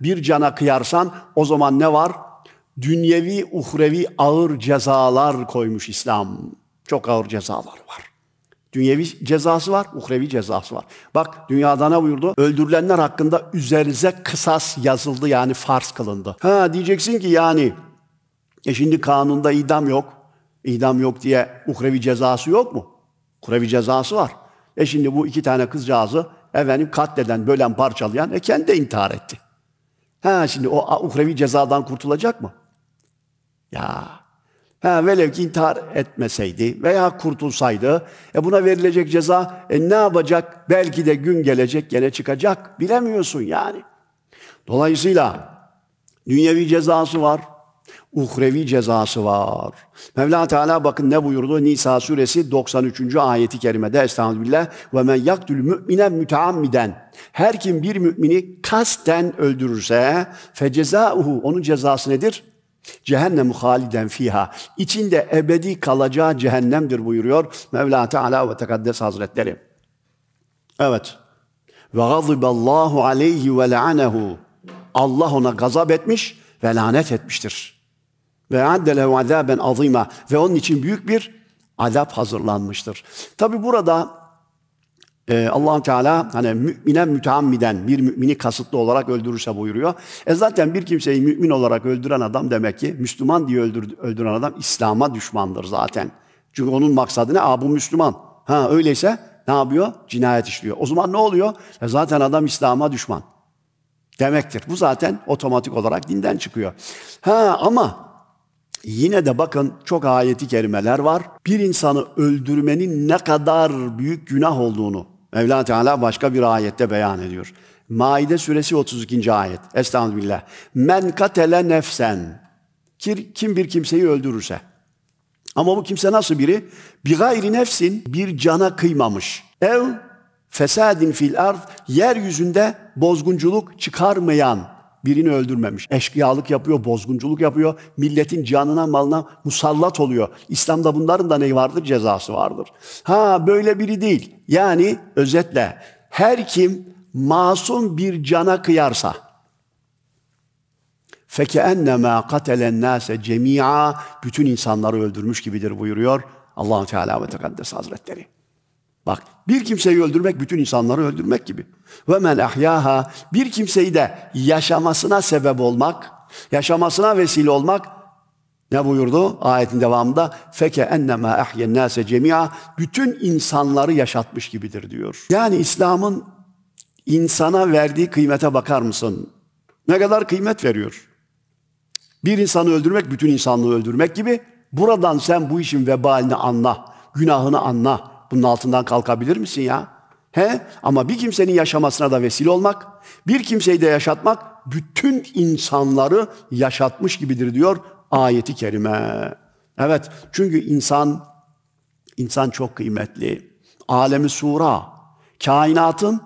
Bir cana kıyarsan o zaman ne var? Dünyevi, uhrevi ağır cezalar koymuş İslam. Çok ağır cezalar var. Dünyevi cezası var, uhrevi cezası var. Bak dünyada ne buyurdu? Öldürülenler hakkında üzerinize kısas yazıldı yani farz kılındı. Ha diyeceksin ki yani e şimdi kanunda idam yok. İdam yok diye uhrevi cezası yok mu? Uhrevi cezası var. E şimdi bu iki tane kızcağızı efendim katleden, bölen, parçalayan e kendi de intihar etti. Ha şimdi o uhrevi cezadan kurtulacak mı? Ya. Ha velev ki intihar etmeseydi veya kurtulsaydı e buna verilecek ceza e ne yapacak? Belki de gün gelecek gene çıkacak. Bilemiyorsun yani. Dolayısıyla dünyevi cezası var uhrevi cezası var. Mevla Teala bakın ne buyurdu? Nisa suresi 93. ayeti kerimede Estağfirullah ve men yaktül mümine müteammiden her kim bir mümini kasten öldürürse fe fecezauhu onun cezası nedir? Cehennem haliden fiha. İçinde ebedi kalacağı cehennemdir buyuruyor Mevla Teala ve Tekaddes Hazretleri. Evet. Ve gaziballahu aleyhi ve la'anehu. Allah ona gazap etmiş ve lanet etmiştir. Ve addelehu azaben azima. Ve onun için büyük bir azap hazırlanmıştır. Tabi burada e, allah Teala hani mümine müteammiden bir mümini kasıtlı olarak öldürürse buyuruyor. E zaten bir kimseyi mümin olarak öldüren adam demek ki Müslüman diye öldür, öldüren adam İslam'a düşmandır zaten. Çünkü onun maksadı ne? Aa bu Müslüman. Ha öyleyse ne yapıyor? Cinayet işliyor. O zaman ne oluyor? E zaten adam İslam'a düşman demektir. Bu zaten otomatik olarak dinden çıkıyor. Ha ama Yine de bakın çok ayeti kerimeler var. Bir insanı öldürmenin ne kadar büyük günah olduğunu Mevla Teala başka bir ayette beyan ediyor. Maide suresi 32. ayet. Estağfirullah. Men katele nefsen. Kim bir kimseyi öldürürse. Ama bu kimse nasıl biri? Bir gayri nefsin bir cana kıymamış. Ev fesadin fil ard yeryüzünde bozgunculuk çıkarmayan birini öldürmemiş. Eşkıyalık yapıyor, bozgunculuk yapıyor. Milletin canına malına musallat oluyor. İslam'da bunların da neyi vardır? Cezası vardır. Ha böyle biri değil. Yani özetle her kim masum bir cana kıyarsa فَكَأَنَّمَا قَتَلَ nase cemia Bütün insanları öldürmüş gibidir buyuruyor allah Teala ve Tekaddes Hazretleri. Bak bir kimseyi öldürmek bütün insanları öldürmek gibi. Ve men ahyaha bir kimseyi de yaşamasına sebep olmak, yaşamasına vesile olmak ne buyurdu? Ayetin devamında feke ennema ahyen nase cemia bütün insanları yaşatmış gibidir diyor. Yani İslam'ın insana verdiği kıymete bakar mısın? Ne kadar kıymet veriyor? Bir insanı öldürmek bütün insanlığı öldürmek gibi. Buradan sen bu işin vebalini anla, günahını anla. Bunun altından kalkabilir misin ya? He? Ama bir kimsenin yaşamasına da vesile olmak, bir kimseyi de yaşatmak bütün insanları yaşatmış gibidir diyor ayeti kerime. Evet çünkü insan insan çok kıymetli. Alemi sura, kainatın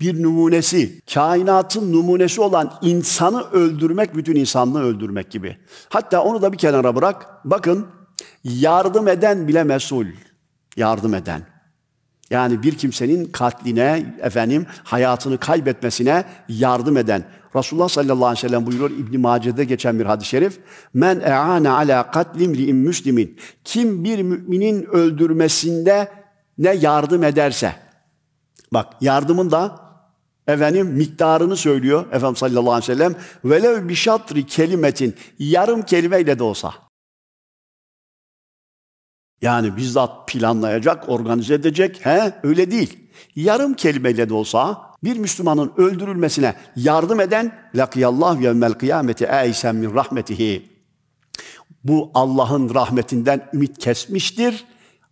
bir numunesi. Kainatın numunesi olan insanı öldürmek bütün insanlığı öldürmek gibi. Hatta onu da bir kenara bırak. Bakın yardım eden bile mesul yardım eden. Yani bir kimsenin katline, efendim hayatını kaybetmesine yardım eden. Resulullah sallallahu aleyhi ve sellem buyurur İbn Mace'de geçen bir hadis-i şerif. Men e'ane ala katlim li'im müslimin. Kim bir müminin öldürmesinde ne yardım ederse. Bak yardımın da efendim miktarını söylüyor Efendim sallallahu aleyhi ve sellem. Velev bişatri kelimetin yarım kelimeyle de olsa. Yani bizzat planlayacak, organize edecek. He? Öyle değil. Yarım kelimeyle de olsa bir Müslümanın öldürülmesine yardım eden lakiyallahu yevmel kıyameti eysen min rahmetihi. Bu Allah'ın rahmetinden ümit kesmiştir.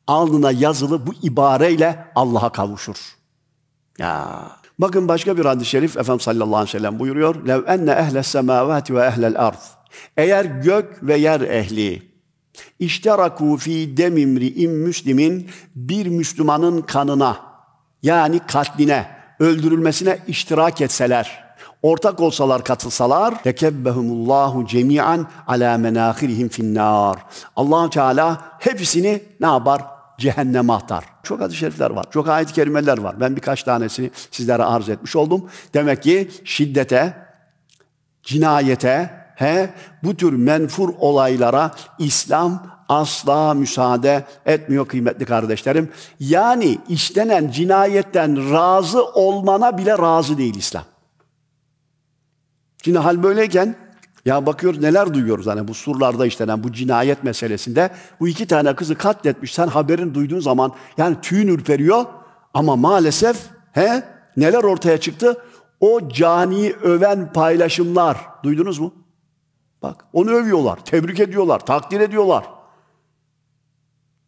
Alnına yazılı bu ibareyle Allah'a kavuşur. Ya. Bakın başka bir hadis-i şerif Efendimiz sallallahu aleyhi ve sellem buyuruyor. Lev enne ehle semavati ve ehlel arz. Eğer gök ve yer ehli İşteraku fi demimri im müslimin bir Müslümanın kanına yani katline, öldürülmesine iştirak etseler, ortak olsalar, katılsalar tekebbehumullahu cemian ala menahirihim finnar. Allah Teala hepsini ne yapar? Cehenneme atar. Çok hadis-i şerifler var. Çok ayet-i kerimeler var. Ben birkaç tanesini sizlere arz etmiş oldum. Demek ki şiddete, cinayete, He, bu tür menfur olaylara İslam asla müsaade etmiyor kıymetli kardeşlerim. Yani işlenen cinayetten razı olmana bile razı değil İslam. Şimdi hal böyleyken ya bakıyoruz neler duyuyoruz hani bu surlarda işlenen bu cinayet meselesinde bu iki tane kızı katletmiş sen haberin duyduğun zaman yani tüyün ürperiyor ama maalesef he neler ortaya çıktı? O cani öven paylaşımlar duydunuz mu? Bak onu övüyorlar, tebrik ediyorlar, takdir ediyorlar.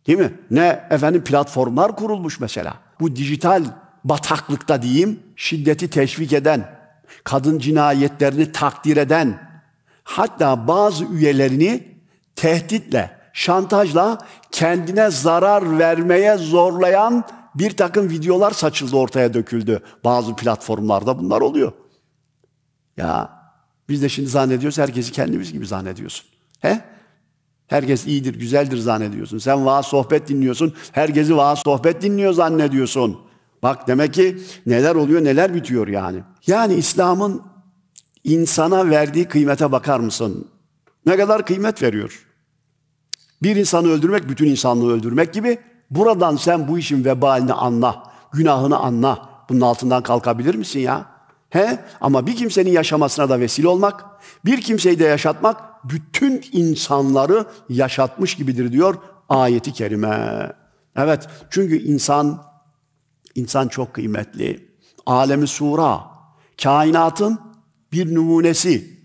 Değil mi? Ne efendim platformlar kurulmuş mesela. Bu dijital bataklıkta diyeyim şiddeti teşvik eden, kadın cinayetlerini takdir eden, hatta bazı üyelerini tehditle, şantajla kendine zarar vermeye zorlayan bir takım videolar saçıldı ortaya döküldü. Bazı platformlarda bunlar oluyor. Ya biz de şimdi zannediyoruz herkesi kendimiz gibi zannediyorsun. He? Herkes iyidir, güzeldir zannediyorsun. Sen vaaz sohbet dinliyorsun. Herkesi vaaz sohbet dinliyor zannediyorsun. Bak demek ki neler oluyor neler bitiyor yani. Yani İslam'ın insana verdiği kıymete bakar mısın? Ne kadar kıymet veriyor. Bir insanı öldürmek bütün insanlığı öldürmek gibi buradan sen bu işin vebalini anla, günahını anla. Bunun altından kalkabilir misin ya? He? Ama bir kimsenin yaşamasına da vesile olmak, bir kimseyi de yaşatmak bütün insanları yaşatmış gibidir diyor ayeti kerime. Evet çünkü insan insan çok kıymetli. Alemi sura, kainatın bir numunesi.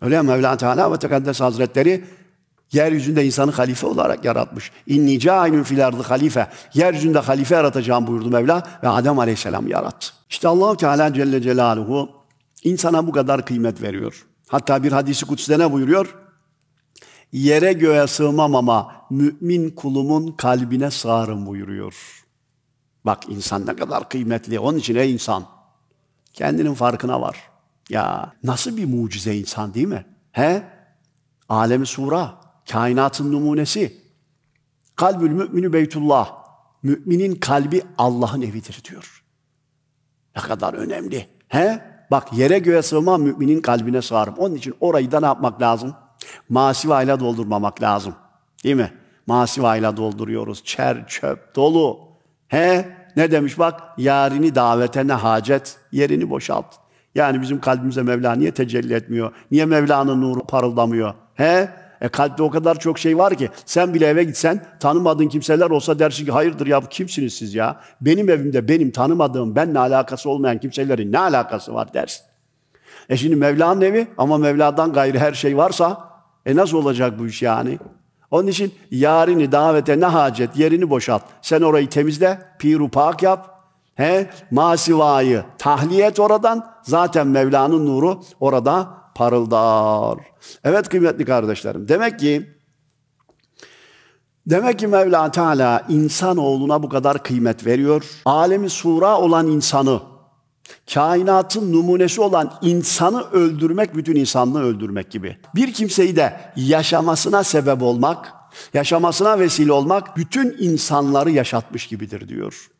Öyle mi Mevlana Teala ve Tekaddes Hazretleri Yeryüzünde insanı halife olarak yaratmış. İnni cailun fil ardı halife. Yeryüzünde halife yaratacağım buyurdu Mevla ve Adem Aleyhisselam yarattı. İşte Allah Teala Celle Celaluhu insana bu kadar kıymet veriyor. Hatta bir hadisi kutside ne buyuruyor? Yere göğe sığmam ama mümin kulumun kalbine sığarım buyuruyor. Bak insan ne kadar kıymetli. Onun için ey insan kendinin farkına var. Ya nasıl bir mucize insan değil mi? He? Alemi sura kainatın numunesi. Kalbül müminü beytullah. Müminin kalbi Allah'ın evidir diyor. Ne kadar önemli. He? Bak yere göğe sığmam müminin kalbine sığarım. Onun için orayı da ne yapmak lazım? Masivayla doldurmamak lazım. Değil mi? Masivayla dolduruyoruz. Çer çöp dolu. He? Ne demiş bak? Yarini davetene hacet. Yerini boşalt. Yani bizim kalbimize Mevla niye tecelli etmiyor? Niye Mevla'nın nuru parıldamıyor? He? E kalpte o kadar çok şey var ki sen bile eve gitsen tanımadığın kimseler olsa dersin ki hayırdır ya bu kimsiniz siz ya? Benim evimde benim tanımadığım benimle alakası olmayan kimselerin ne alakası var dersin. E şimdi Mevla'nın evi ama Mevla'dan gayrı her şey varsa e nasıl olacak bu iş yani? Onun için yarini davete ne hacet yerini boşalt. Sen orayı temizle, piru pak yap. He, masivayı tahliyet oradan. Zaten Mevla'nın nuru orada parıldar. Evet kıymetli kardeşlerim. Demek ki Demek ki Mevla Teala insan oğluna bu kadar kıymet veriyor. Alemi sura olan insanı, kainatın numunesi olan insanı öldürmek bütün insanlığı öldürmek gibi. Bir kimseyi de yaşamasına sebep olmak, yaşamasına vesile olmak bütün insanları yaşatmış gibidir diyor.